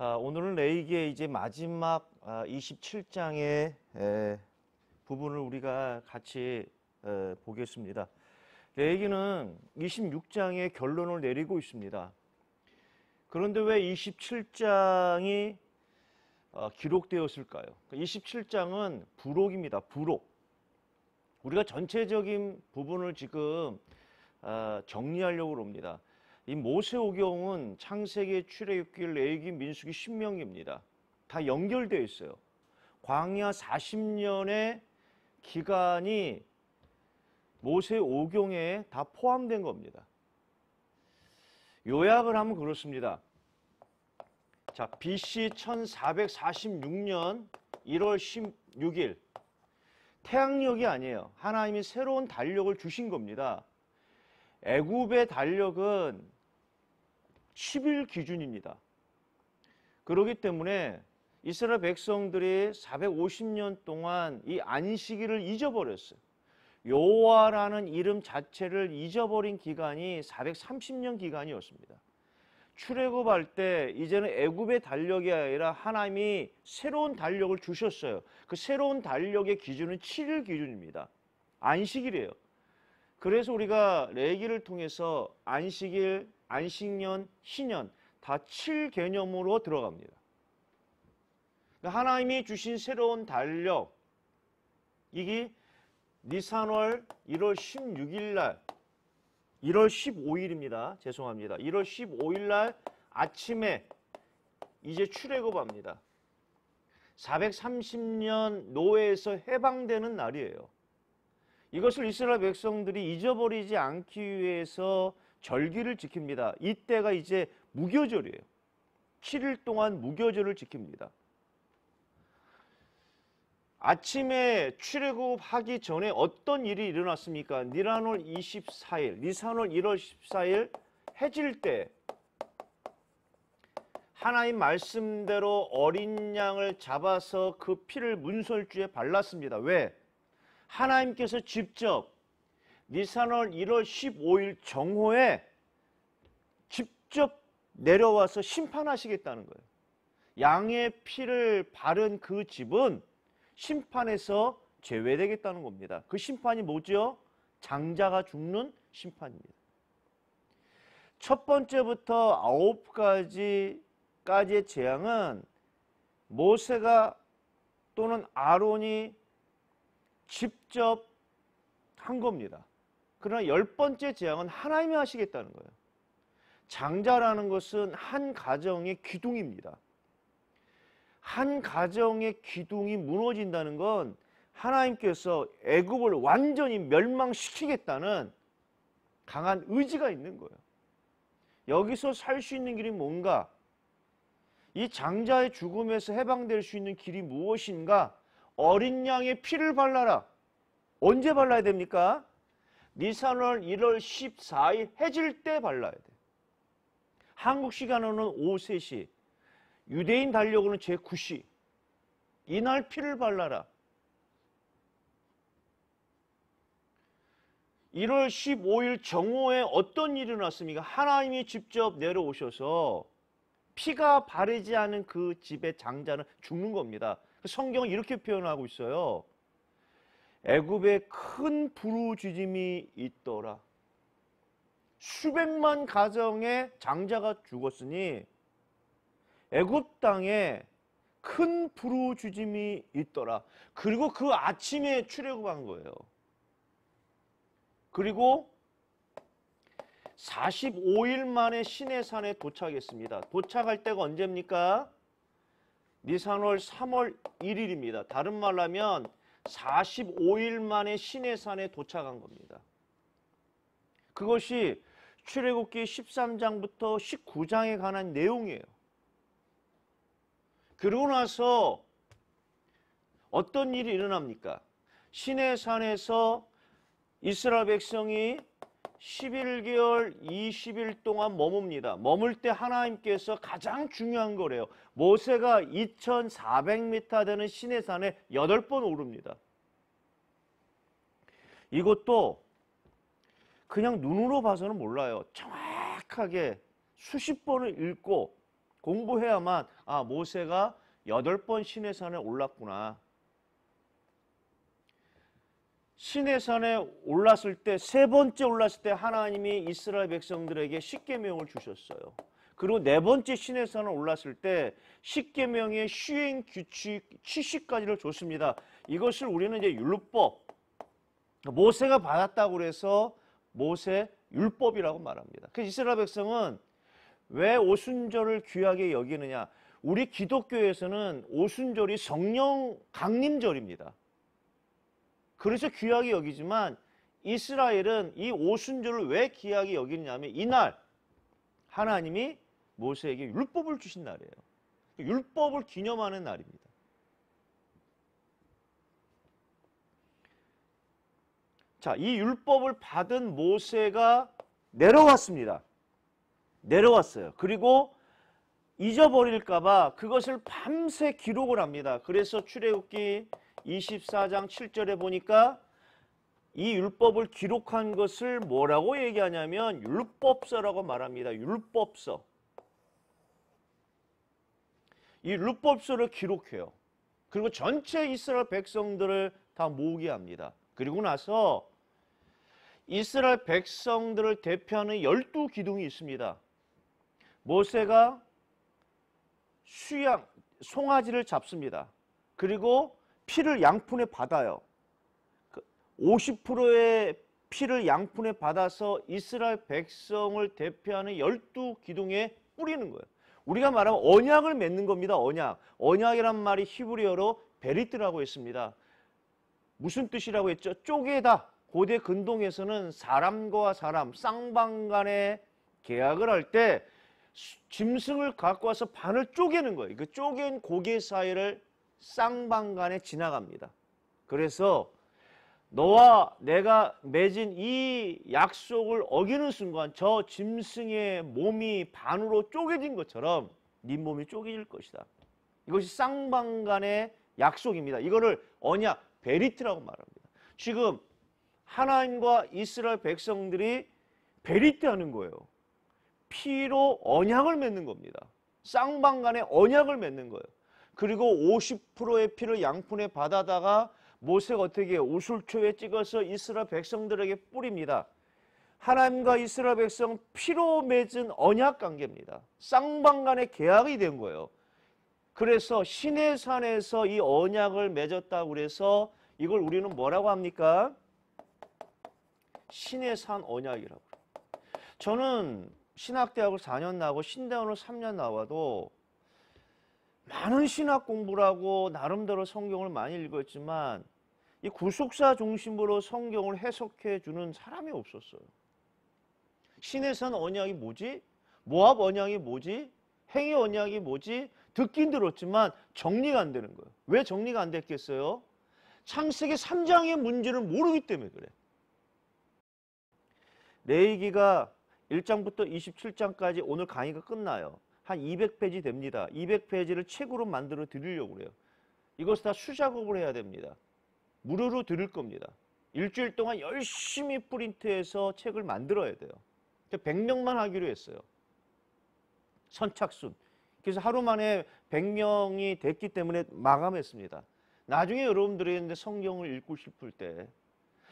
아, 오늘은 레이기의 이제 마지막 27장의 아, 부분을 우리가 같이 보겠습니다. 레이기는 26장의 결론을 내리고 있습니다. 그런데 왜 27장이 어, 기록되었을까요? 27장은 그러니까 부록입니다. 부록. 우리가 전체적인 부분을 지금 아, 정리하려고 합니다. 이 모세오경은 창세기, 출애굽기, 레위기, 민수기, 신명기입니다. 다 연결되어 있어요. 광야 40년의 기간이 모세오경에 다 포함된 겁니다. 요약을 하면 그렇습니다. 자, BC 1446년 1월 16일 태양력이 아니에요. 하나님이 새로운 달력을 주신 겁니다. 애굽의 달력은 10일 기준입니다. 그러기 때문에 이스라엘 백성들이 450년 동안 이 안식일을 잊어버렸어요. 요호와라는 이름 자체를 잊어버린 기간이 430년 기간이었습니다. 출애굽할 때 이제는 애굽의 달력이 아니라 하나님이 새로운 달력을 주셨어요. 그 새로운 달력의 기준은 7일 기준입니다. 안식일이에요. 그래서 우리가 레기를 통해서 안식일, 안식년, 희년 다 7개념으로 들어갑니다. 그러니까 하나님이 주신 새로운 달력 이게 니산월 1월 16일 날 1월 15일입니다. 죄송합니다. 1월 15일 날 아침에 이제 출애굽합니다. 430년 노예에서 해방되는 날이에요. 이것을 이스라엘 백성들이 잊어버리지 않기 위해서 절기를 지킵니다. 이때가 이제 무교절이에요. 7일 동안 무교절을 지킵니다. 아침에 출애굽하기 전에 어떤 일이 일어났습니까? 니란월 24일, 니산월 1월 14일 해질 때 하나님 말씀대로 어린 양을 잡아서 그 피를 문설주에 발랐습니다. 왜? 하나님께서 직접 니산월 1월 15일 정호에 직접 내려와서 심판하시겠다는 거예요. 양의 피를 바른 그 집은 심판에서 제외되겠다는 겁니다. 그 심판이 뭐죠? 장자가 죽는 심판입니다. 첫 번째부터 아홉 가지까지의 재앙은 모세가 또는 아론이 직접 한 겁니다. 그러나 열 번째 재앙은 하나님이 하시겠다는 거예요. 장자라는 것은 한 가정의 기둥입니다. 한 가정의 기둥이 무너진다는 건 하나님께서 애굽을 완전히 멸망시키겠다는 강한 의지가 있는 거예요. 여기서 살 수 있는 길이 뭔가? 이 장자의 죽음에서 해방될 수 있는 길이 무엇인가? 어린 양의 피를 발라라. 언제 발라야 됩니까? 니산을 1월 14일 해질 때 발라야 돼. 한국 시간으로는 오후 3시, 유대인 달력으로는 제9시. 이날 피를 발라라. 1월 15일 정오에 어떤 일이 났습니까? 하나님이 직접 내려오셔서 피가 바르지 않은 그 집의 장자는 죽는 겁니다. 그 성경은 이렇게 표현하고 있어요. 애굽에 큰 부르짖음이 있더라. 수백만 가정의 장자가 죽었으니 애굽 땅에 큰 부르짖음이 있더라. 그리고 그 아침에 출애굽한 거예요. 그리고 45일 만에 시내산에 도착했습니다. 도착할 때가 언제입니까? 니산월 3월 1일입니다. 다른 말로 하면 45일 만에 시내산에 도착한 겁니다. 그것이 출애굽기 13장부터 19장에 관한 내용이에요. 그러고 나서 어떤 일이 일어납니까? 시내산에서 이스라엘 백성이 11개월 20일 동안 머뭅니다. 머물 때 하나님께서 가장 중요한 거래요. 모세가 2,400m 되는 시내산에 8번 오릅니다. 이것도 그냥 눈으로 봐서는 몰라요. 정확하게 수십 번을 읽고 공부해야만 아 모세가 8번 시내산에 올랐구나. 신의 산에 올랐을 때 세 번째 올랐을 때 하나님이 이스라엘 백성들에게 십계명을 주셨어요. 그리고 네 번째 신의 산에 올랐을 때 십계명의 시행 규칙 70가지를 줬습니다. 이것을 우리는 이제 율법 모세가 받았다고 그래서 모세 율법이라고 말합니다. 그 이스라엘 백성은 왜 오순절을 귀하게 여기느냐? 우리 기독교에서는 오순절이 성령 강림절입니다. 그래서 귀하게 여기지만 이스라엘은 이 오순절을 왜 귀하게 여기냐면 이날 하나님이 모세에게 율법을 주신 날이에요. 율법을 기념하는 날입니다. 자, 이 율법을 받은 모세가 내려왔습니다. 내려왔어요. 그리고 잊어버릴까봐 그것을 밤새 기록을 합니다. 그래서 출애굽기 24장 7절에 보니까 이 율법을 기록한 것을 뭐라고 얘기하냐면 율법서라고 말합니다. 율법서. 이 율법서를 기록해요. 그리고 전체 이스라엘 백성들을 다 모으게 합니다. 그리고 나서 이스라엘 백성들을 대표하는 열두 기둥이 있습니다. 모세가 수양, 송아지를 잡습니다. 그리고 피를 양푼에 받아요. 50%의 그 피를 양푼에 받아서 이스라엘 백성을 대표하는 열두 기둥에 뿌리는 거예요. 우리가 말하면 언약을 맺는 겁니다. 언약. 언약이란 말이 히브리어로 베리트라고 했습니다. 무슨 뜻이라고 했죠? 쪼개다. 고대 근동에서는 사람과 사람, 쌍방 간의 계약을 할 때 짐승을 갖고 와서 반을 쪼개는 거예요. 그 쪼갠 고개 사이를 쌍방간에 지나갑니다. 그래서 너와 내가 맺은 이 약속을 어기는 순간 저 짐승의 몸이 반으로 쪼개진 것처럼 네 몸이 쪼개질 것이다. 이것이 쌍방간의 약속입니다. 이거를 언약 베리트라고 말합니다. 지금 하나님과 이스라엘 백성들이 베리트 하는 거예요. 피로 언약을 맺는 겁니다. 쌍방간의 언약을 맺는 거예요. 그리고 50%의 피를 양푼에 받아다가 모세가 어떻게 우술초에 찍어서 이스라엘 백성들에게 뿌립니다. 하나님과 이스라엘 백성 피로 맺은 언약 관계입니다. 쌍방간의 계약이 된 거예요. 그래서 신의 산에서 이 언약을 맺었다고 그래서 이걸 우리는 뭐라고 합니까? 신의 산 언약이라고. 저는 신학대학을 4년 나고 신대원을 3년 나와도 많은 신학 공부를 하고 나름대로 성경을 많이 읽었지만 이 구속사 중심으로 성경을 해석해 주는 사람이 없었어요. 신에선 언약이 뭐지? 모압 언약이 뭐지? 행위 언약이 뭐지? 듣긴 들었지만 정리가 안 되는 거예요. 왜 정리가 안 됐겠어요? 창세기 3장의 문제를 모르기 때문에 그래. 레이기가 1장부터 27장까지 오늘 강의가 끝나요. 한 200페이지 됩니다. 200페이지를 책으로 만들어 드리려고 그래요. 이것을 다 수작업을 해야 됩니다. 무료로 드릴 겁니다. 일주일 동안 열심히 프린트해서 책을 만들어야 돼요. 100명만 하기로 했어요. 선착순. 그래서 하루 만에 100명이 됐기 때문에 마감했습니다. 나중에 여러분들이 이제 성경을 읽고 싶을 때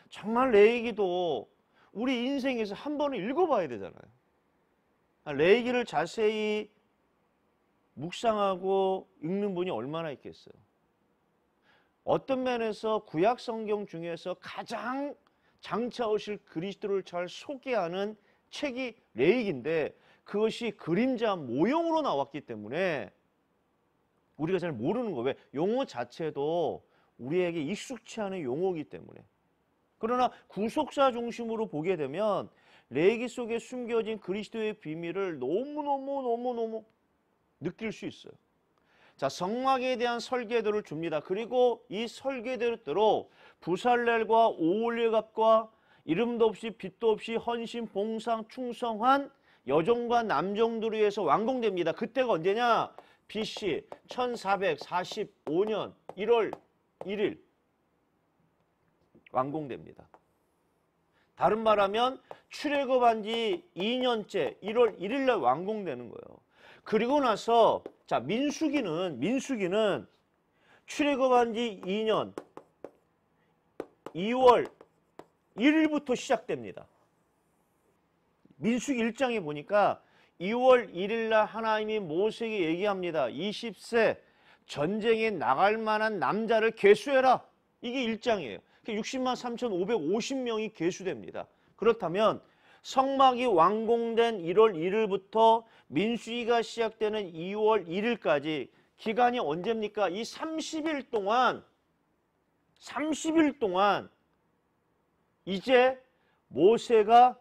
정말 레이기도 우리 인생에서 한 번은 읽어봐야 되잖아요. 레이기를 아, 자세히 묵상하고 읽는 분이 얼마나 있겠어요. 어떤 면에서 구약 성경 중에서 가장 장차 오실 그리스도를 잘 소개하는 책이 레익인데 그것이 그림자 모형으로 나왔기 때문에 우리가 잘 모르는 거 왜? 용어 자체도 우리에게 익숙치 않은 용어이기 때문에 그러나 구속사 중심으로 보게 되면 레이기 속에 숨겨진 그리스도의 비밀을 너무너무너무너무 느낄 수 있어요. 자, 성막에 대한 설계도를 줍니다. 그리고 이 설계대로 부살렐과 오올리갑과 이름도 없이 빛도 없이 헌신, 봉상, 충성한 여종과 남종들에 의해서 완공됩니다. 그때가 언제냐? BC 1445년 1월 1일 완공됩니다. 다른 말하면 출애굽한 지 2년째 1월 1일 날 완공되는 거예요. 그리고 나서 자 민수기는 민수기는 출애굽한 지 2년 2월 1일부터 시작됩니다. 민수기 1장에 보니까 2월 1일 날 하나님이 모세에게 얘기합니다. 20세 전쟁에 나갈 만한 남자를 개수해라. 이게 1장이에요. 60만 그러니까 3,550명이 개수됩니다. 그렇다면 성막이 완공된 1월 1일부터 민수위가 시작되는 2월 1일까지 기간이 언제입니까? 이 30일 동안 30일 동안 이제 모세가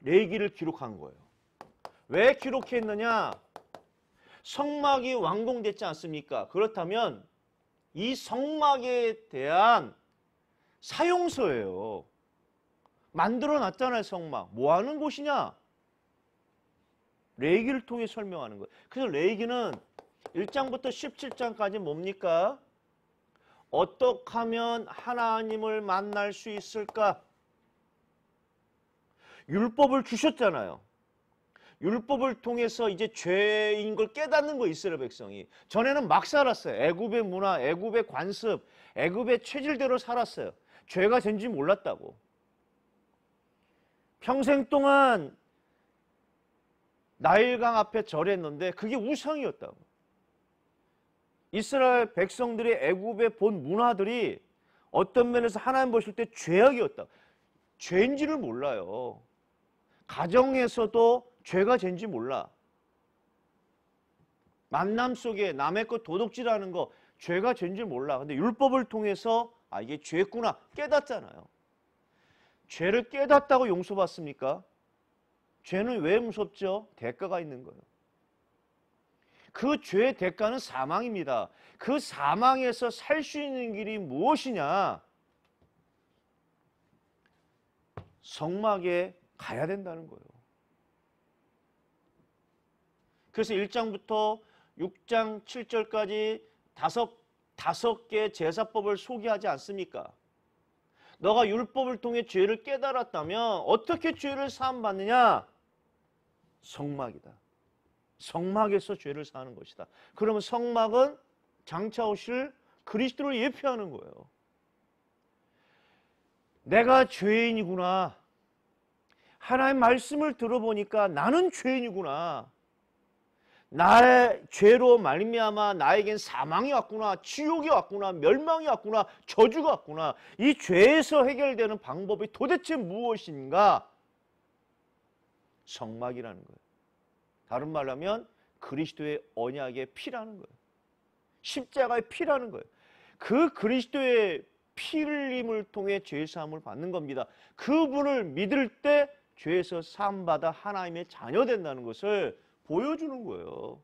레기를 기록한 거예요. 왜 기록했느냐? 성막이 완공됐지 않습니까? 그렇다면 이 성막에 대한 사용서예요. 만들어 놨잖아요, 성막. 뭐 하는 곳이냐? 레이기를 통해 설명하는 거예요. 그래서 레이기는 1장부터 17장까지 뭡니까? 어떻게 하면 하나님을 만날 수 있을까? 율법을 주셨잖아요. 율법을 통해서 이제 죄인 걸 깨닫는 거 이스라엘 백성이. 전에는 막 살았어요. 애굽의 문화, 애굽의 관습, 애굽의 체질대로 살았어요. 죄가 된지 몰랐다고. 평생 동안 나일강 앞에 절했는데 그게 우상이었다고. 이스라엘 백성들의 애굽의 본 문화들이 어떤 면에서 하나님 보실 때 죄악이었다. 죄인지를 몰라요. 가정에서도 죄가 죄인지 몰라. 만남 속에 남의 것 도둑질하는 거 죄가 죄인 줄 몰라. 근데 율법을 통해서 아 이게 죄구나 깨닫잖아요. 죄를 깨닫다고 용서받습니까? 죄는 왜 무섭죠? 대가가 있는 거예요. 그 죄의 대가는 사망입니다. 그 사망에서 살 수 있는 길이 무엇이냐? 성막에 가야 된다는 거예요. 그래서 1장부터 6장 7절까지 다섯, 다섯 개의 제사법을 소개하지 않습니까? 너가 율법을 통해 죄를 깨달았다면 어떻게 죄를 사함받느냐? 성막이다. 성막에서 죄를 사하는 것이다. 그러면 성막은 장차 오실 그리스도를 예표하는 거예요. 내가 죄인이구나. 하나의 말씀을 들어보니까 나는 죄인이구나. 나의 죄로 말미암아 나에겐 사망이 왔구나, 지옥이 왔구나, 멸망이 왔구나, 저주가 왔구나. 이 죄에서 해결되는 방법이 도대체 무엇인가? 성막이라는 거예요. 다른 말로 하면 그리스도의 언약의 피라는 거예요. 십자가의 피라는 거예요. 그 그리스도의 피 흘림을 통해 죄 사함을 받는 겁니다. 그분을 믿을 때 죄에서 사함 받아 하나님의 자녀 된다는 것을 보여주는 거예요.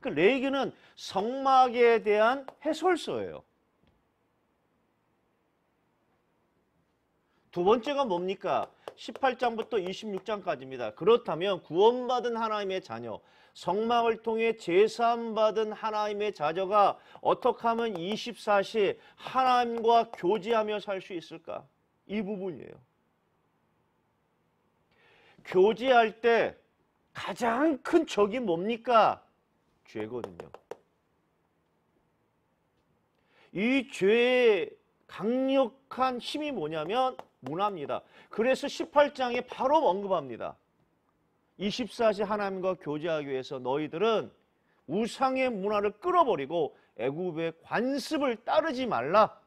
그러니까 레이기는 성막에 대한 해설서예요. 두 번째가 뭡니까? 18장부터 26장까지입니다. 그렇다면 구원받은 하나님의 자녀, 성막을 통해 제사받은 하나님의 자녀가 어떻게 하면 24시 하나님과 교제하며 살 수 있을까? 이 부분이에요. 교제할 때 가장 큰 적이 뭡니까? 죄거든요. 이 죄의 강력한 힘이 뭐냐면 문화입니다. 그래서 18장에 바로 언급합니다. 24시 하나님과 교제하기 위해서 너희들은 우상의 문화를 끌어버리고 애굽의 관습을 따르지 말라.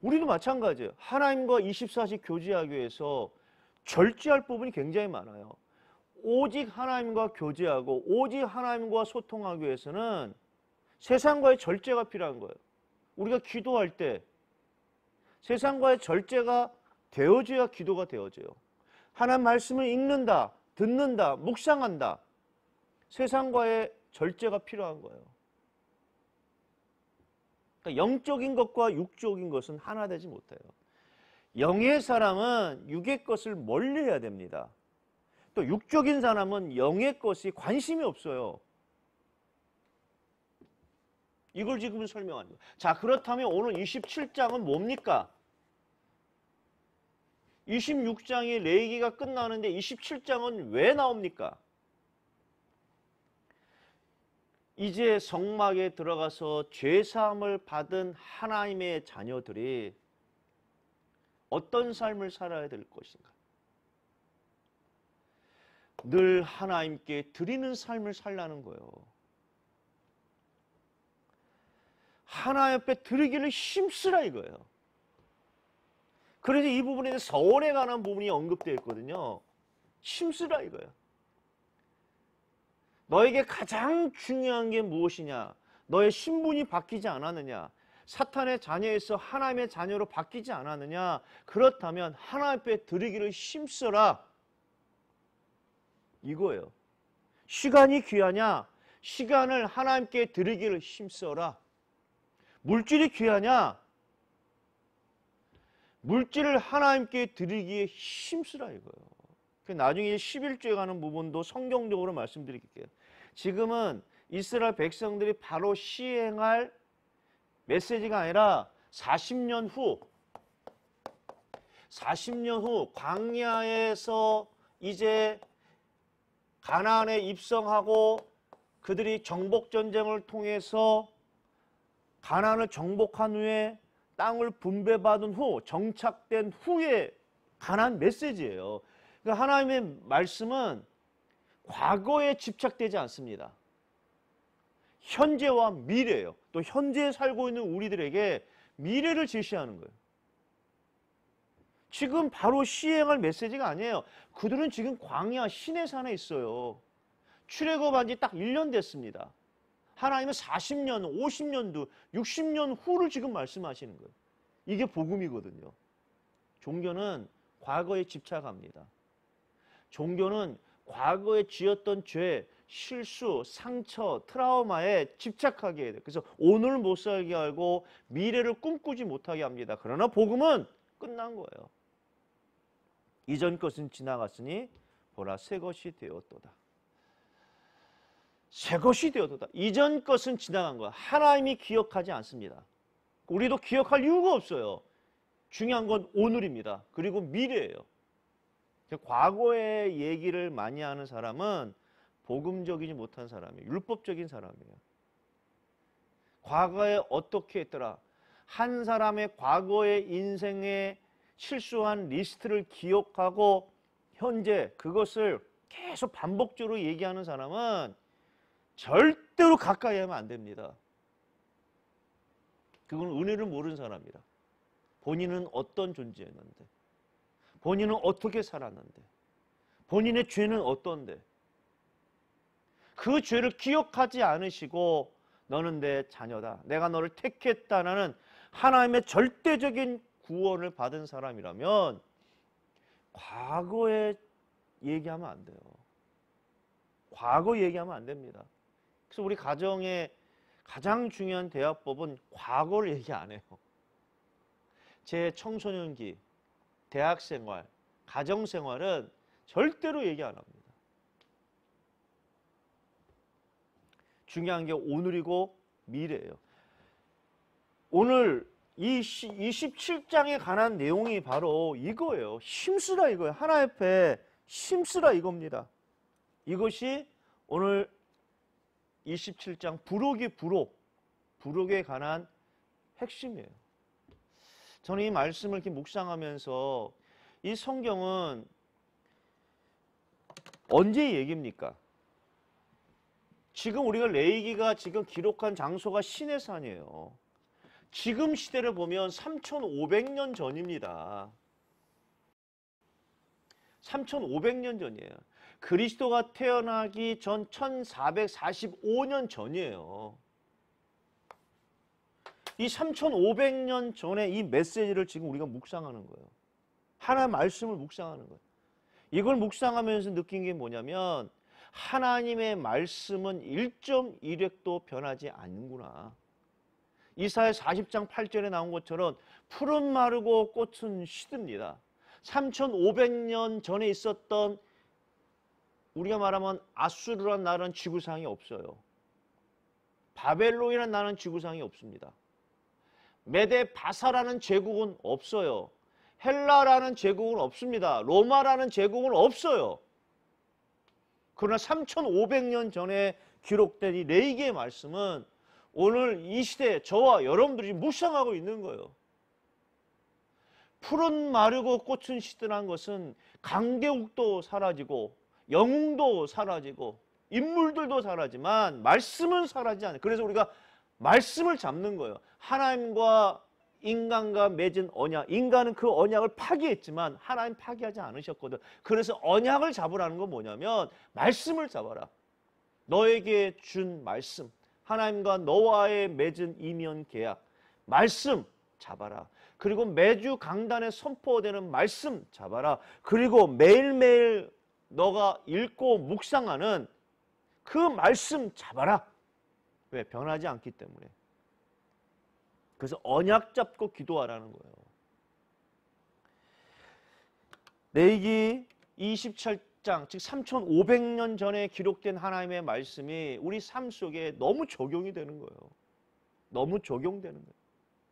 우리도 마찬가지예요. 하나님과 24시 교제하기 위해서 절제할 부분이 굉장히 많아요. 오직 하나님과 교제하고 오직 하나님과 소통하기 위해서는 세상과의 절제가 필요한 거예요. 우리가 기도할 때 세상과의 절제가 되어져야 기도가 되어져요. 하나님 말씀을 읽는다, 듣는다, 묵상한다. 세상과의 절제가 필요한 거예요. 그러니까 영적인 것과 육적인 것은 하나 되지 못해요. 영의 사람은 육의 것을 멀리 해야 됩니다. 또 육적인 사람은 영의 것이 관심이 없어요. 이걸 지금 설명한 거예요. 자, 그렇다면 오늘 27장은 뭡니까? 26장의 레이기가 끝나는데 27장은 왜 나옵니까? 이제 성막에 들어가서 죄사함을 받은 하나님의 자녀들이 어떤 삶을 살아야 될 것인가? 늘 하나님께 드리는 삶을 살라는 거예요. 하나 옆에 드리기를 힘쓰라 이거예요. 그래서 이 부분에 대해 서원에 관한 부분이 언급되어 있거든요. 힘쓰라 이거예요. 너에게 가장 중요한 게 무엇이냐? 너의 신분이 바뀌지 않았느냐? 사탄의 자녀에서 하나님의 자녀로 바뀌지 않았느냐? 그렇다면 하나님께 드리기를 힘써라. 이거예요. 시간이 귀하냐? 시간을 하나님께 드리기를 힘써라. 물질이 귀하냐? 물질을 하나님께 드리기에 힘쓰라 이거예요. 그 나중에 11조에 가는 부분도 성경적으로 말씀드릴게요. 지금은 이스라엘 백성들이 바로 시행할 메시지가 아니라 40년 후 40년 후 광야에서 이제 가나안에 입성하고 그들이 정복 전쟁을 통해서 가나안을 정복한 후에 땅을 분배받은 후 정착된 후에 가나안 메시지예요. 그러니까 하나님의 말씀은 과거에 집착되지 않습니다. 현재와 미래예요. 또 현재에 살고 있는 우리들에게 미래를 제시하는 거예요. 지금 바로 시행할 메시지가 아니에요. 그들은 지금 광야 시내산에 있어요. 출애굽한 지딱 1년 됐습니다. 하나님은 40년, 50년도, 60년 후를 지금 말씀하시는 거예요. 이게 복음이거든요. 종교는 과거에 집착합니다. 종교는 과거에 지었던 죄, 실수, 상처, 트라우마에 집착하게 해요. 그래서 오늘 못 살게 하고 미래를 꿈꾸지 못하게 합니다. 그러나 복음은 끝난 거예요. 이전 것은 지나갔으니 보라 새 것이 되었도다. 새 것이 되었도다. 이전 것은 지나간 거야. 하나님이 기억하지 않습니다. 우리도 기억할 이유가 없어요. 중요한 건 오늘입니다. 그리고 미래예요. 과거의 얘기를 많이 하는 사람은 복음적이지 못한 사람이에요. 율법적인 사람이에요. 과거에 어떻게 했더라? 한 사람의 과거의 인생에 실수한 리스트를 기억하고 현재 그것을 계속 반복적으로 얘기하는 사람은 절대로 가까이 하면 안 됩니다. 그건 은혜를 모르는 사람이라. 본인은 어떤 존재였는데, 본인은 어떻게 살았는데, 본인의 죄는 어떤데, 그 죄를 기억하지 않으시고 너는 내 자녀다. 내가 너를 택했다라는 하나님의 절대적인 구원을 받은 사람이라면 과거에 얘기하면 안 돼요. 과거 얘기하면 안 됩니다. 그래서 우리 가정의 가장 중요한 대화법은 과거를 얘기 안 해요. 제 청소년기, 대학생활, 가정생활은 절대로 얘기 안 합니다. 중요한 게 오늘이고 미래예요. 오늘 이 27장에 관한 내용이 바로 이거예요. 힘쓰라 이거예요. 하나 옆에 힘쓰라 이겁니다. 이것이 오늘 27장 부록이 부록, 부록에 관한 핵심이에요. 저는 이 말씀을 이렇게 묵상하면서 이 성경은 언제 얘기입니까? 지금 우리가 레이기가 지금 기록한 장소가 시내 산이에요. 지금 시대를 보면 3,500년 전입니다. 3,500년 전이에요. 그리스도가 태어나기 전 1445년 전이에요. 이 3,500년 전에 이 메시지를 지금 우리가 묵상하는 거예요. 하나의 말씀을 묵상하는 거예요. 이걸 묵상하면서 느낀 게 뭐냐면 하나님의 말씀은 1.1획도 변하지 않는구나. 이사야 40장 8절에 나온 것처럼 풀은 마르고 꽃은 시듭니다. 3,500년 전에 있었던 우리가 말하면 아수르란 나라는 지구상에 없어요. 바벨론이라는 나라는 지구상에 없습니다. 메데 바사라는 제국은 없어요. 헬라라는 제국은 없습니다. 로마라는 제국은 없어요. 그러나 3,500년 전에 기록된 이 레이기의 말씀은 오늘 이 시대에 저와 여러분들이 무상하고 있는 거예요. 푸른 마르고 꽃은 시든한 것은 강대국도 사라지고 영웅도 사라지고 인물들도 사라지만 말씀은 사라지지 않아요. 그래서 우리가 말씀을 잡는 거예요. 하나님과 인간과 맺은 언약, 인간은 그 언약을 파기했지만 하나님 파기하지 않으셨거든. 그래서 언약을 잡으라는 건 뭐냐면 말씀을 잡아라. 너에게 준 말씀, 하나님과 너와의 맺은 이면 계약, 말씀 잡아라. 그리고 매주 강단에 선포되는 말씀 잡아라. 그리고 매일매일 너가 읽고 묵상하는 그 말씀 잡아라. 왜? 변하지 않기 때문에. 그래서 언약 잡고 기도하라는 거예요. 레이기 27장 즉 3,500년 전에 기록된 하나님의 말씀이 우리 삶 속에 너무 적용이 되는 거예요. 너무 적용되는 거예요.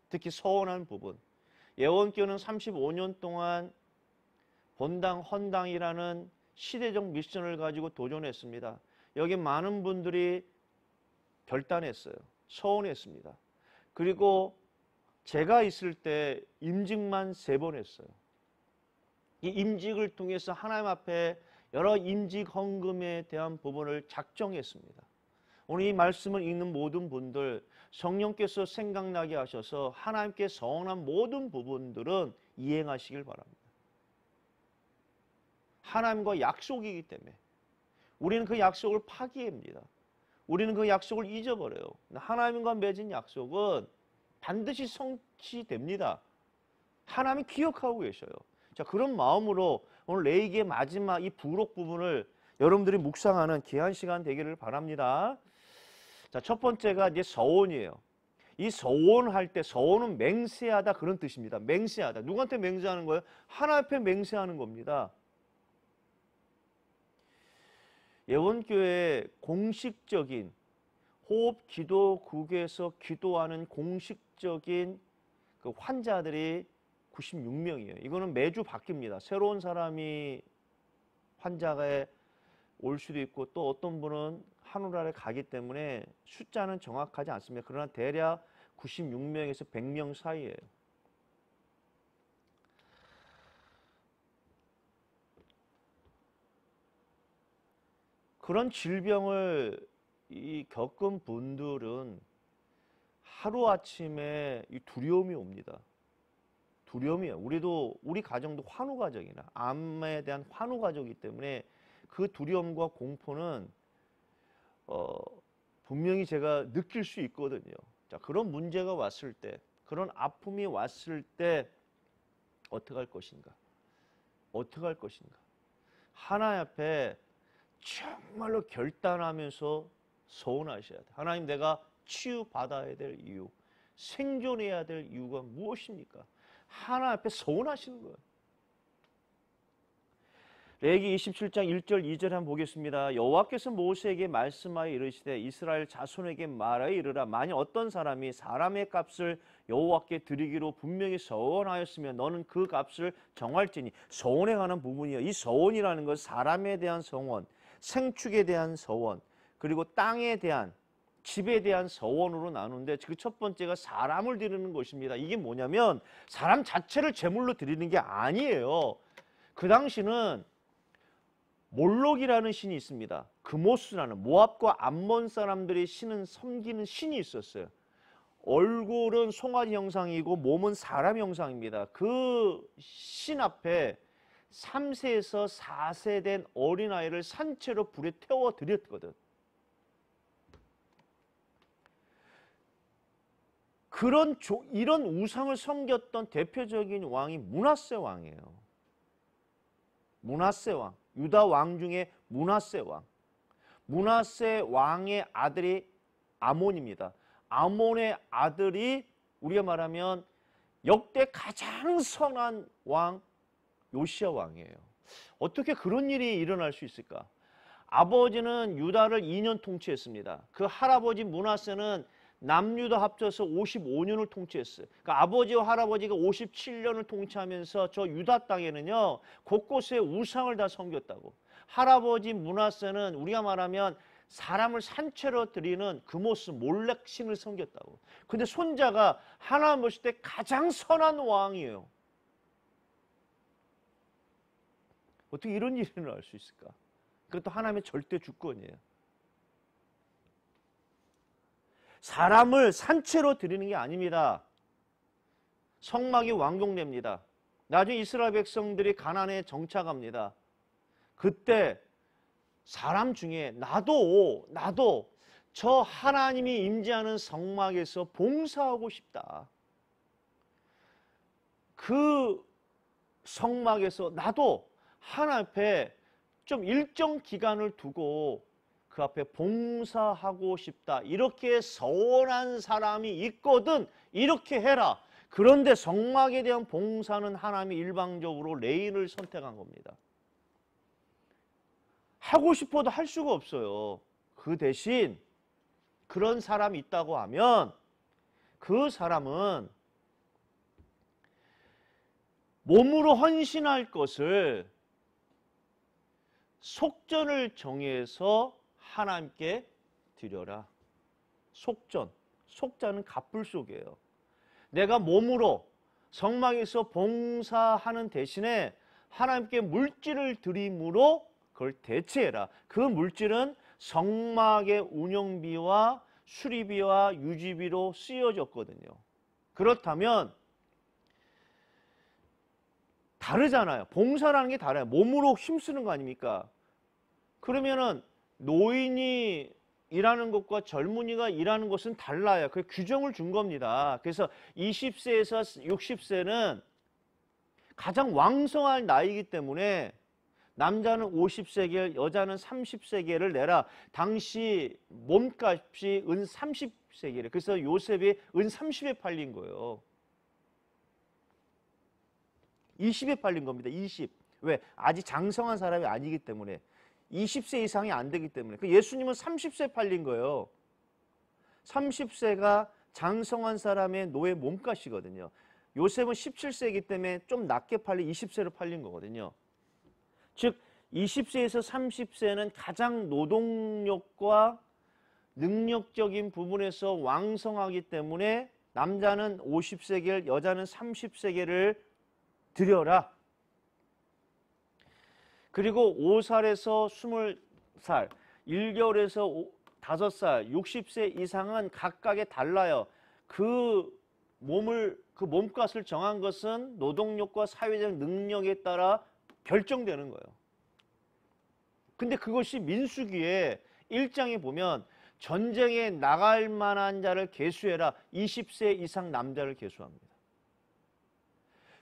특히 서원한 부분. 예원교는 35년 동안 본당 헌당이라는 시대적 미션을 가지고 도전했습니다. 여기 많은 분들이 결단했어요. 서원했습니다. 그리고 제가 있을 때 임직만 세 번 했어요. 이 임직을 통해서 하나님 앞에 여러 임직 헌금에 대한 부분을 작정했습니다. 오늘 이 말씀을 읽는 모든 분들 성령께서 생각나게 하셔서 하나님께 서원한 모든 부분들은 이행하시길 바랍니다. 하나님과 약속이기 때문에 우리는 그 약속을 파기합니다. 우리는 그 약속을 잊어버려요. 하나님과 맺은 약속은 반드시 성취됩니다. 하나님이 기억하고 계셔요. 자, 그런 마음으로 오늘 레이기의 마지막 이 부록 부분을 여러분들이 묵상하는 귀한 시간 되기를 바랍니다. 자, 첫 번째가 이제 서원이에요. 이 서원할 때 서원은 맹세하다 그런 뜻입니다. 맹세하다. 누구한테 맹세하는 거예요? 하나 앞에 맹세하는 겁니다. 예원교회의 공식적인 호흡 기도국에서 기도하는 공식적인 그 환자들이 96명이에요. 이거는 매주 바뀝니다. 새로운 사람이 환자가 올 수도 있고 또 어떤 분은 한우라에 가기 때문에 숫자는 정확하지 않습니다. 그러나 대략 96명에서 100명 사이에요. 그런 질병을 이 겪은 분들은 하루아침에 이 두려움이 옵니다. 두려움이요 우리도 우리 가정도 환우 가정이나 암에 대한 환우 가정이기 때문에 그 두려움과 공포는 어, 분명히 제가 느낄 수 있거든요. 자, 그런 문제가 왔을 때, 그런 아픔이 왔을 때 어떻게 할 것인가? 어떻게 할 것인가? 하나 앞에 정말로 결단하면서 서운하셔야 돼. 하나님 내가 치유받아야 될 이유, 생존해야 될 이유가 무엇입니까? 하나 앞에 서운하시는 거예요. 레기 27장 1절 2절 한번 보겠습니다. 여호와께서 모세에게 말씀하여 이르시되 이스라엘 자손에게 말하여 이르라 만일 어떤 사람이 사람의 값을 여호와께 드리기로 분명히 서원하였으면 너는 그 값을 정할지니 서원에 관한 부분이요. 이 서원이라는 건 사람에 대한 서원, 생축에 대한 서원, 그리고 땅에 대한 집에 대한 서원으로 나누는데 그 첫 번째가 사람을 드리는 것입니다. 이게 뭐냐면 사람 자체를 제물로 드리는 게 아니에요. 그 당시는 몰록이라는 신이 있습니다. 그모스라는 모압과 암몬 사람들이 신은 섬기는 신이 있었어요. 얼굴은 송아지 형상이고 몸은 사람 형상입니다. 그 신 앞에 3세에서 4세 된 어린아이를 산채로 불에 태워드렸거든. 그런 조, 이런 우상을 섬겼던 대표적인 왕이 문하세 왕이에요. 문하세 왕, 유다 왕 중에 문하세 왕. 문하세 왕의 아들이 아몬입니다. 아몬의 아들이 우리가 말하면 역대 가장 선한 왕 요시아 왕이에요. 어떻게 그런 일이 일어날 수 있을까? 아버지는 유다를 2년 통치했습니다. 그 할아버지 문하세는 남유다 합쳐서 55년을 통치했어요. 그러니까 아버지와 할아버지가 57년을 통치하면서 저 유다 땅에는요 곳곳에 우상을 다 섬겼다고. 할아버지 문하세는 우리가 말하면 사람을 산채로 드리는 그모스 몰렉신을 섬겼다고. 근데 손자가 하나님 보실 때 가장 선한 왕이에요. 어떻게 이런 일이 일어날 수 있을까? 그것도 하나님의 절대 주권이에요. 사람을 산채로 드리는 게 아닙니다. 성막이 완공됩니다. 나중에 이스라엘 백성들이 가난에 정착합니다. 그때 사람 중에 나도 나도 저 하나님이 임재하는 성막에서 봉사하고 싶다. 그 성막에서 나도 하나 앞에 좀 일정 기간을 두고 그 앞에 봉사하고 싶다. 이렇게 서원한 사람이 있거든 이렇게 해라. 그런데 성막에 대한 봉사는 하나님이 일방적으로 레인을 선택한 겁니다. 하고 싶어도 할 수가 없어요. 그 대신 그런 사람이 있다고 하면 그 사람은 몸으로 헌신할 것을 속전을 정해서 하나님께 드려라. 속전. 속자는 갑불속이에요. 내가 몸으로 성막에서 봉사하는 대신에 하나님께 물질을 드림으로 그걸 대체해라. 그 물질은 성막의 운영비와 수리비와 유지비로 쓰여졌거든요. 그렇다면 다르잖아요. 봉사라는 게 달라요. 몸으로 힘쓰는 거 아닙니까? 그러면은 노인이 일하는 것과 젊은이가 일하는 것은 달라요. 그 규정을 준 겁니다. 그래서 20세에서 60세는 가장 왕성한 나이이기 때문에 남자는 50세겔, 여자는 3 0세겔를 내라. 당시 몸값이 은3 0세래 그래서 요셉이 은 30에 팔린 거예요. 20에 팔린 겁니다. 20. 왜? 아직 장성한 사람이 아니기 때문에. 20세 이상이 안 되기 때문에 그 예수님은 30세 팔린 거예요. 30세가 장성한 사람의 노예 몸값이거든요. 요셉은 17세이기 때문에 좀 낮게 팔린 20세로 팔린 거거든요. 즉 20세에서 30세는 가장 노동력과 능력적인 부분에서 왕성하기 때문에 남자는 5 0세계 여자는 30세계를 드려라. 그리고 5살에서 20살, 1개월에서 5, 5살, 60세 이상은 각각의 달라요. 그 몸을 그 몸값을 정한 것은 노동력과 사회적 능력에 따라 결정되는 거예요. 근데 그것이 민수기에 1장에 보면 전쟁에 나갈 만한 자를 계수해라. 20세 이상 남자를 계수합니다.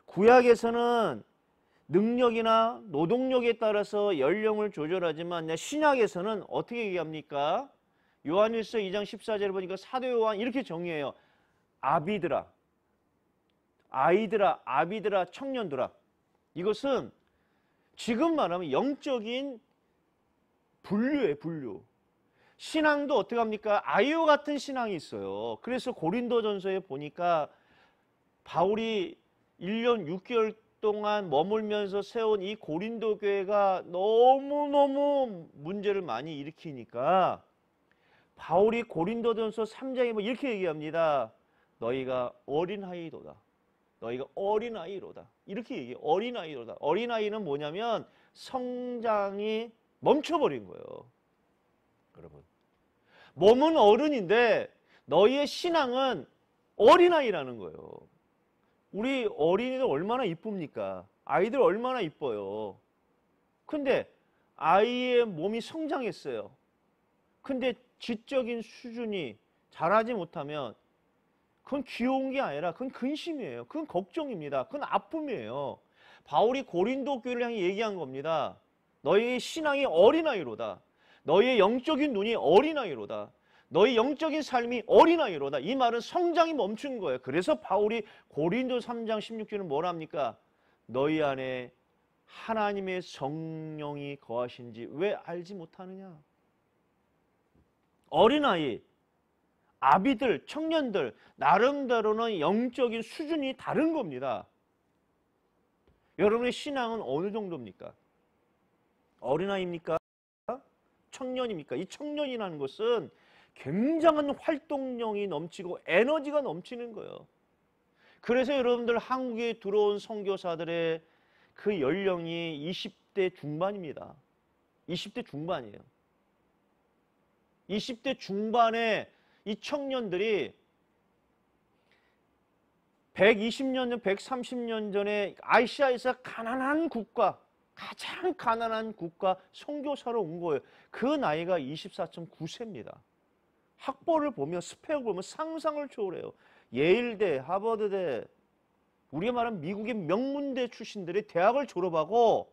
구약에서는 능력이나 노동력에 따라서 연령을 조절하지만 신약에서는 어떻게 얘기합니까? 요한일서 2장 14절을 보니까 사도 요한 이렇게 정의해요. 아비드라, 아이드라, 아비드라, 청년들아. 이것은 지금 말하면 영적인 분류의 분류. 신앙도 어떻게 합니까? 아이오 같은 신앙이 있어요. 그래서 고린도전서에 보니까 바울이 1년 6개월 동안 머물면서 세운 이 고린도 교회가 너무너무 문제를 많이 일으키니까 바울이 고린도전서 3장에 뭐 이렇게 얘기합니다. 너희가 어린아이도다. 너희가 어린아이로다. 이렇게 얘기 어린아이로다. 어린아이는 뭐냐면 성장이 멈춰버린 거예요. 여러분. 몸은 어른인데 너희의 신앙은 어린아이라는 거예요. 우리 어린이들 얼마나 이쁩니까? 아이들 얼마나 이뻐요. 근데 아이의 몸이 성장했어요. 근데 지적인 수준이 자라지 못하면 그건 귀여운 게 아니라 그건 근심이에요. 그건 걱정입니다. 그건 아픔이에요. 바울이 고린도 교회를 향해 얘기한 겁니다. 너희의 신앙이 어린아이로다. 너희의 영적인 눈이 어린아이로다. 너희 영적인 삶이 어린아이로다. 이 말은 성장이 멈춘 거예요. 그래서 바울이 고린도 3장 16절은 뭐합니까 너희 안에 하나님의 성령이 거하신지 왜 알지 못하느냐? 어린아이, 아비들, 청년들, 나름대로는 영적인 수준이 다른 겁니다. 여러분의 신앙은 어느 정도입니까? 어린아이입니까? 청년입니까? 이 청년이라는 것은 굉장한 활동력이 넘치고 에너지가 넘치는 거예요. 그래서 여러분들 한국에 들어온 선교사들의 그 연령이 20대 중반입니다. 20대 중반이에요. 20대 중반에 이 청년들이 120년 전, 130년 전에 아시아에서 가난한 국가, 가장 가난한 국가 선교사로 온 거예요. 그 나이가 24.9세입니다. 학벌을 보면 스펙을 보면 상상을 초월해요. 예일대, 하버드대, 우리가 말하는 미국의 명문대 출신들이 대학을 졸업하고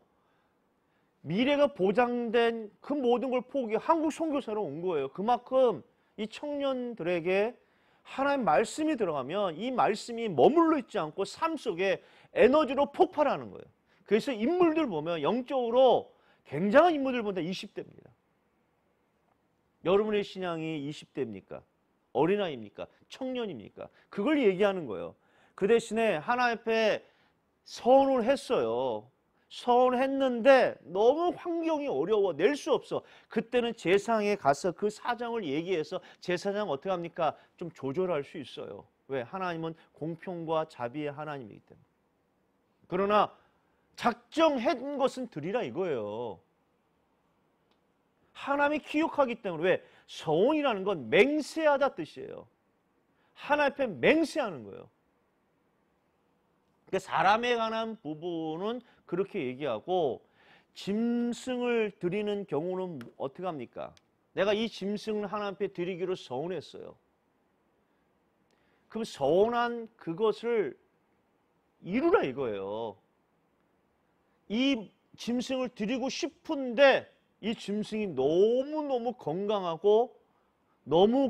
미래가 보장된 그 모든 걸 포기 한국 선교사로 온 거예요. 그만큼 이 청년들에게 하나의 말씀이 들어가면 이 말씀이 머물러 있지 않고 삶 속에 에너지로 폭발하는 거예요. 그래서 인물들 보면 영적으로 굉장한 인물들 보다 20대입니다. 여러분의 신앙이 20대입니까? 어린아이입니까? 청년입니까? 그걸 얘기하는 거예요. 그 대신에 하나 앞에 서운을 했어요. 서운했는데 너무 환경이 어려워 낼 수 없어 그때는 제사장에 가서 그 사정을 얘기해서 제사장 어떻게 합니까 좀 조절할 수 있어요 왜 하나님은 공평과 자비의 하나님이기 때문에 그러나 작정한 것은 드리라 이거예요 하나님이 기억하기 때문에 왜? 서원이라는 건 맹세하다 뜻이에요. 하나님 앞에 맹세하는 거예요. 그러니까 사람에 관한 부분은 그렇게 얘기하고 짐승을 드리는 경우는 어떻게 합니까? 내가 이 짐승을 하나님 앞에 드리기로 서운했어요. 그럼 서운한 그것을 이루라 이거예요. 이 짐승을 드리고 싶은데 이 짐승이 너무너무 건강하고 너무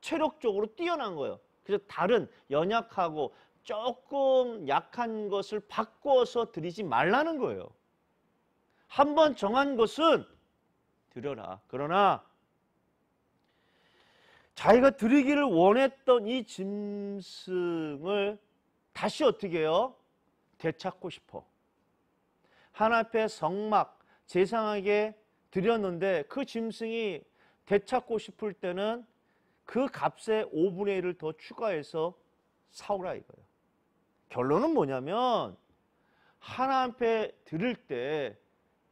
체력적으로 뛰어난 거예요. 그래서 다른 연약하고 조금 약한 것을 바꿔서 드리지 말라는 거예요. 한번 정한 것은 드려라. 그러나 자기가 드리기를 원했던 이 짐승을 다시 어떻게 해요? 되찾고 싶어. 하나님의 성막, 제상하게 드렸는데 그 짐승이 되찾고 싶을 때는 그값의 5분의 1을 더 추가해서 사오라 이거예요. 결론은 뭐냐면 하나 앞에 들을 때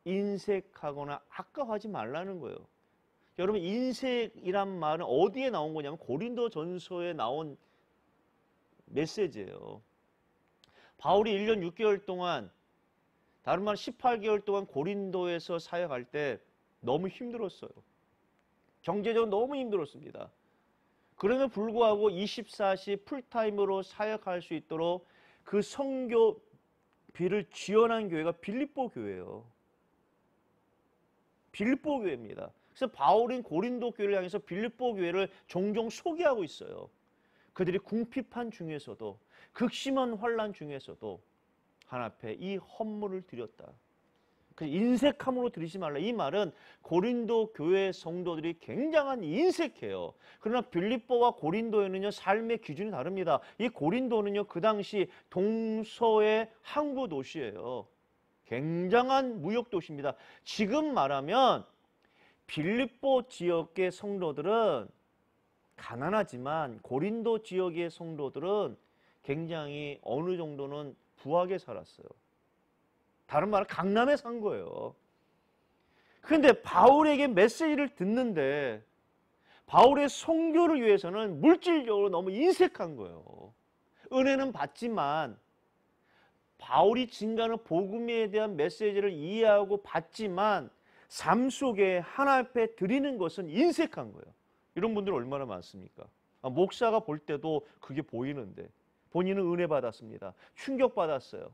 인색하거나 아까워하지 말라는 거예요. 여러분 인색이란 말은 어디에 나온 거냐면 고린도 전서에 나온 메시지예요. 바울이 1년 6개월 동안 다른 말로 18개월 동안 고린도에서 사역할 때 너무 힘들었어요. 경제적으로 너무 힘들었습니다. 그럼에도 불구하고 24시 풀타임으로 사역할 수 있도록 그 성교비를 지원한 교회가 빌립보 교회예요. 빌립보 교회입니다. 그래서 바울인 고린도 교회를 향해서 빌립보 교회를 종종 소개하고 있어요. 그들이 궁핍한 중에서도 극심한 환란 중에서도 하나 앞에 이 헌물을 드렸다. 인색함으로 들이지 말라. 이 말은 고린도 교회 성도들이 굉장한 인색해요. 그러나 빌립보와 고린도에는요 삶의 기준이 다릅니다. 이 고린도는요 그 당시 동서의 항구 도시예요. 굉장한 무역 도시입니다. 지금 말하면 빌립보 지역의 성도들은 가난하지만 고린도 지역의 성도들은 굉장히 어느 정도는 부하게 살았어요. 다른 말은 강남에 산 거예요. 그런데 바울에게 메시지를 듣는데 바울의 성교를 위해서는 물질적으로 너무 인색한 거예요. 은혜는 받지만 바울이 증가하는 복음에 대한 메시지를 이해하고 받지만 삶 속에 하나 앞에 드리는 것은 인색한 거예요. 이런 분들 얼마나 많습니까? 아, 목사가 볼 때도 그게 보이는데 본인은 은혜 받았습니다. 충격 받았어요.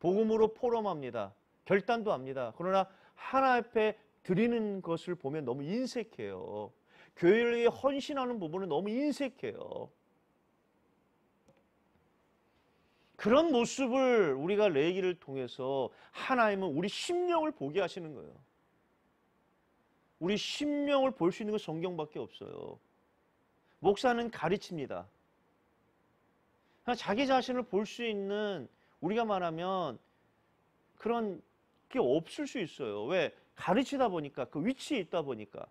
복음으로 포럼합니다. 결단도 합니다. 그러나 하나 앞에 드리는 것을 보면 너무 인색해요. 교회를 위해 헌신하는 부분은 너무 인색해요. 그런 모습을 우리가 레기를 통해서 하나님은 우리 심령을 보게 하시는 거예요. 우리 심령을 볼 수 있는 건 성경밖에 없어요. 목사는 가르칩니다. 자기 자신을 볼 수 있는 우리가 말하면 그런 게 없을 수 있어요. 왜? 가르치다 보니까 그 위치에 있다 보니까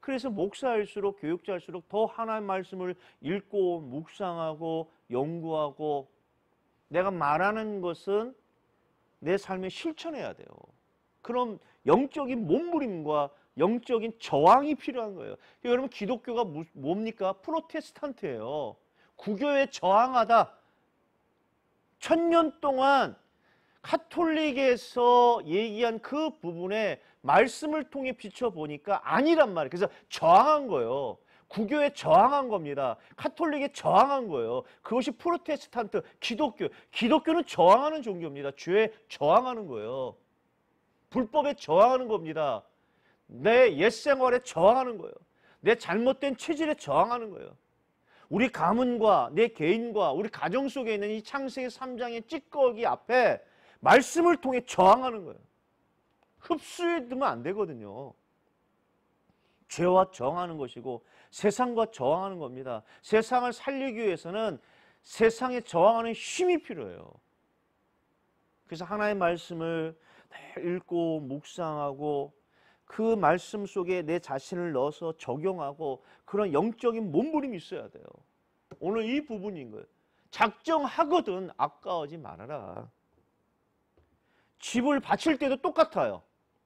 그래서 목사일수록 교육자일수록 더 하나님 말씀을 읽고 묵상하고 연구하고 내가 말하는 것은 내 삶에 실천해야 돼요. 그럼 영적인 몸부림과 영적인 저항이 필요한 거예요. 여러분 기독교가 뭡니까? 프로테스탄트예요. 구교에 저항하다. 천년 동안 카톨릭에서 얘기한 그 부분에 말씀을 통해 비춰보니까 아니란 말이에요. 그래서 저항한 거예요. 구교에 저항한 겁니다. 카톨릭에 저항한 거예요. 그것이 프로테스탄트, 기독교. 기독교는 저항하는 종교입니다. 죄에 저항하는 거예요. 불법에 저항하는 겁니다. 내 옛생활에 저항하는 거예요. 내 잘못된 체질에 저항하는 거예요. 우리 가문과 내 개인과 우리 가정 속에 있는 이 창세기 3장의 찌꺼기 앞에 말씀을 통해 저항하는 거예요. 흡수해 두면 안 되거든요. 죄와 저항하는 것이고 세상과 저항하는 겁니다. 세상을 살리기 위해서는 세상에 저항하는 힘이 필요해요. 그래서 하나의 말씀을 읽고 묵상하고 그 말씀 속에 내 자신을 넣어서 적용하고 그런 영적인 몸부림이 있어야 돼요. 오늘 이 부분인 거예요. 작정하거든 아까워지 말아라. 집을 바칠 때도 똑같아요.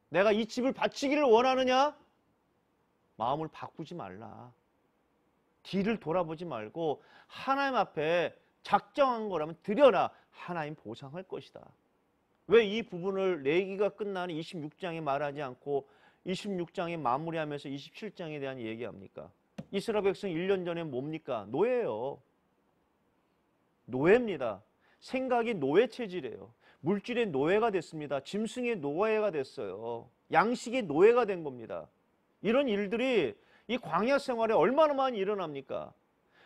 내가 이 집을 바치기를 원하느냐? 마음을 바꾸지 말라. 뒤를 돌아보지 말고 하나님 앞에 작정한 거라면 드려라. 하나님 보상할 것이다. 왜 이 부분을 내기가 끝나는 26장에 말하지 않고 26장에 마무리하면서 27장에 대한 얘기합니까? 이스라엘 백성 1년 전에 뭡니까? 노예예요. 노예입니다. 생각이 노예 체질이에요. 물질의 노예가 됐습니다. 짐승의 노예가 됐어요. 양식의 노예가 된 겁니다. 이런 일들이 이 광야 생활에 얼마나 많이 일어납니까?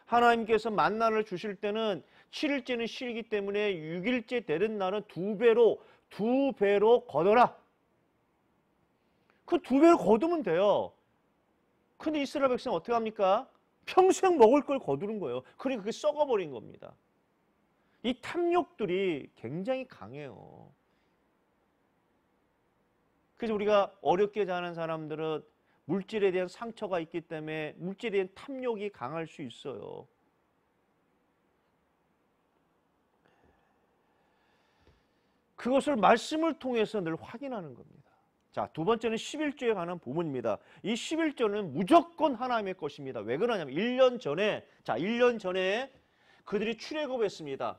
하나님께서 만나를 주실 때는 7일째는 쉬기 때문에 6일째 되는 날은 두 배로 두 배로 걷어라. 그두 배를 거두면 돼요. 근데 이스라엘 백성 어떻게 합니까? 평생 먹을 걸 거두는 거예요. 그러니 그게 썩어버린 겁니다. 이 탐욕들이 굉장히 강해요. 그래서 우리가 어렵게 자는 사람들은 물질에 대한 상처가 있기 때문에 물질에 대한 탐욕이 강할 수 있어요. 그것을 말씀을 통해서 늘 확인하는 겁니다. 자, 두 번째는 11조에 관한 보문입니다. 이 11조는 무조건 하나님의 것입니다. 왜 그러냐면 1년 전에 자, 1년 전에 그들이 출애굽했습니다.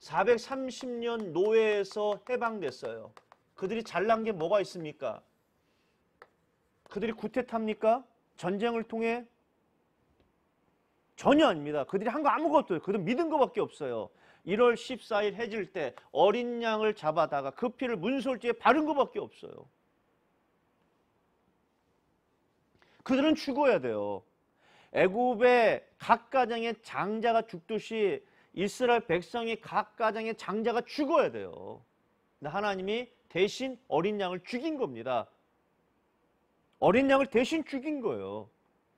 430년 노예에서 해방됐어요. 그들이 잘난 게 뭐가 있습니까? 그들이 구태탑니까? 전쟁을 통해 전혀 아닙니다. 그들이 한 거 아무것도 그들 믿은 거밖에 없어요. 1월 14일 해질 때 어린 양을 잡아다가 그 피를 문솔지에 바른 거밖에 없어요. 그들은 죽어야 돼요. 애굽의 각 가정의 장자가 죽듯이 이스라엘 백성의 각 가정의 장자가 죽어야 돼요. 근데 하나님이 대신 어린 양을 죽인 겁니다. 어린 양을 대신 죽인 거예요.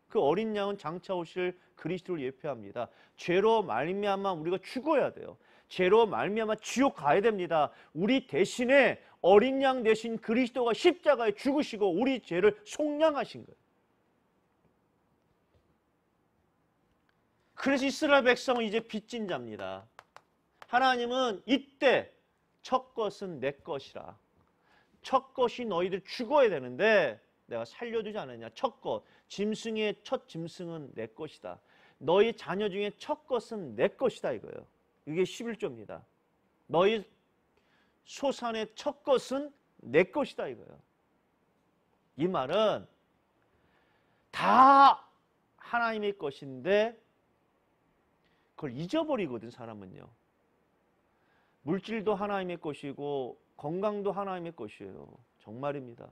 그 어린 양은 장차 오실 그리스도를 예표합니다. 죄로 말미암아 우리가 죽어야 돼요. 죄로 말미암아 지옥 가야 됩니다. 우리 대신에 어린 양 대신 그리스도가 십자가에 죽으시고 우리 죄를 속량하신 거예요. 그래서 이스라엘 백성은 이제 빚진 자입니다. 하나님은 이때 첫 것은 내 것이라. 첫 것이 너희들 죽어야 되는데 내가 살려주지 않았냐. 첫 것, 짐승의 첫 짐승은 내 것이다. 너희 자녀 중에 첫 것은 내 것이다 이거예요. 이게 11조입니다. 너희 소산의 첫 것은 내 것이다 이거예요. 이 말은 다 하나님의 것인데 그걸 잊어버리거든 사람은요. 물질도 하나님의 것이고 건강도 하나님의 것이에요. 정말입니다.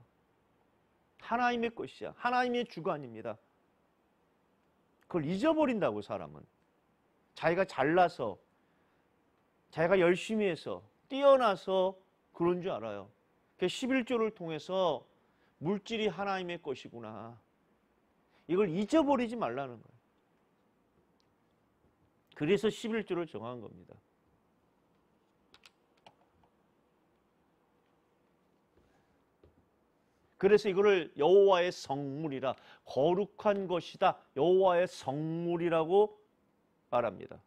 하나님의 것이야. 하나님의 주관입니다. 그걸 잊어버린다고 사람은. 자기가 잘나서 자기가 열심히 해서 뛰어나서 그런 줄 알아요. 11조를 통해서 물질이 하나님의 것이구나. 이걸 잊어버리지 말라는 거예요. 그래서 11조를 정한 겁니다. 그래서 이거를 여호와의 성물이라 거룩한 것이다. 여호와의 성물이라고 말합니다.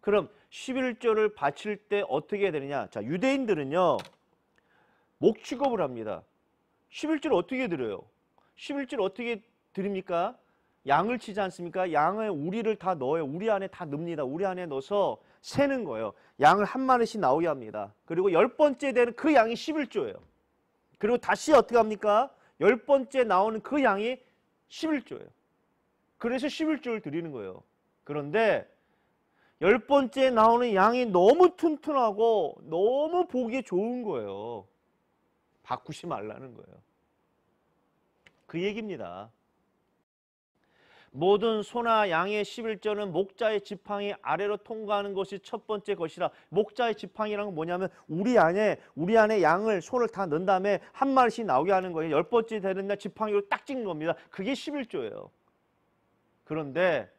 그럼 11조를 바칠 때 어떻게 해야 되느냐? 자, 유대인들은요. 목축업을 합니다. 11조를 어떻게 드려요? 11조를 어떻게 드립니까? 양을 치지 않습니까? 양의 우리를 다 넣어요. 우리 안에 다 넣습니다. 우리 안에 넣어서 세는 거예요. 양을 한 마리씩 나오게 합니다. 그리고 열 번째 되는 그 양이 11조예요. 그리고 다시 어떻게 합니까? 열 번째 나오는 그 양이 11조예요. 그래서 11조를 드리는 거예요. 그런데 열 번째 나오는 양이 너무 튼튼하고 너무 보기 좋은 거예요. 바꾸지 말라는 거예요. 그 얘기입니다. 모든 소나 양의 11절은 목자의 지팡이 아래로 통과하는 것이 첫 번째 것이라. 목자의 지팡이란 뭐냐면 우리 안에 우리 안에 양을 소를 다 넣은 다음에 한 마리씩 나오게 하는 거예요. 열 번째 되는 날 지팡이로 딱 찍는 겁니다. 그게 11조예요. 그런데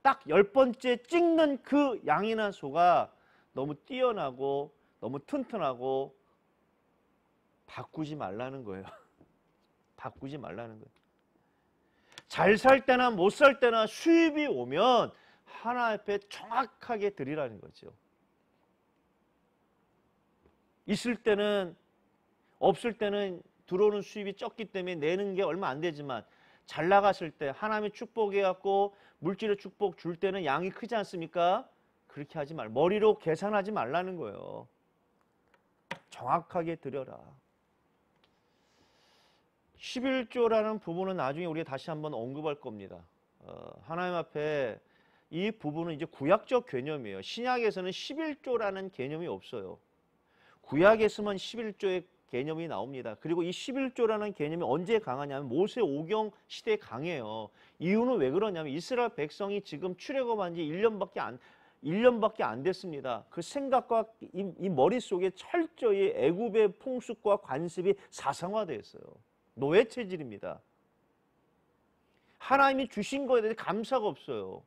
딱 열 번째 찍는 그 양이나 소가 너무 뛰어나고 너무 튼튼하고 바꾸지 말라는 거예요. 바꾸지 말라는 거예요. 잘살 때나 못 살 때나 수입이 오면 하나 앞에 정확하게 드리라는 거죠. 있을 때는 없을 때는 들어오는 수입이 적기 때문에 내는 게 얼마 안 되지만 잘 나갔을 때 하나님이 축복해갖고 물질의 축복 줄 때는 양이 크지 않습니까? 그렇게 하지 말. 머리로 계산하지 말라는 거예요. 정확하게 드려라. 11조라는 부분은 나중에 우리가 다시 한번 언급할 겁니다. 어, 하나님 앞에 이 부분은 이제 구약적 개념이에요. 신약에서는 11조라는 개념이 없어요. 구약에서만 11조의 개념이 나옵니다. 그리고 이 11조라는 개념이 언제 강하냐면 모세 오경 시대에 강해요. 이유는 왜 그러냐면 이스라엘 백성이 지금 출애굽한 지 1년밖에 안 1년밖에 안 됐습니다. 그 생각과 이, 이 머릿속에 철저히 애굽의 풍습과 관습이 사상화되어 있어요. 노예 체질입니다. 하나님이 주신 것에 대해 감사가 없어요.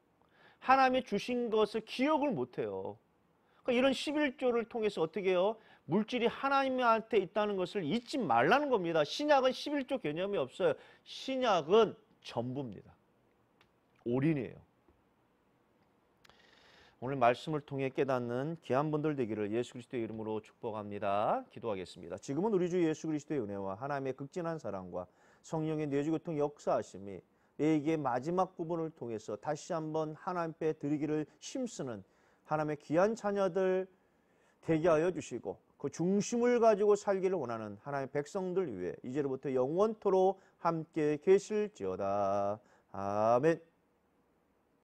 하나님이 주신 것을 기억을 못해요. 그러니까 이런 11조를 통해서 어떻게 해요? 물질이 하나님한테 있다는 것을 잊지 말라는 겁니다. 신약은 11조 개념이 없어요. 신약은 전부입니다. 올인이에요. 오늘 말씀을 통해 깨닫는 귀한 분들 되기를 예수 그리스도의 이름으로 축복합니다. 기도하겠습니다. 지금은 우리 주 예수 그리스도의 은혜와 하나님의 극진한 사랑과 성령의 뇌주교통 역사하심이 내게 마지막 부분을 통해서 다시 한번 하나님께 드리기를 힘쓰는 하나님의 귀한 자녀들 되게 하여 주시고 그 중심을 가지고 살기를 원하는 하나님의 백성들 위해 이제로부터 영원토로 함께 계실지어다. 아멘.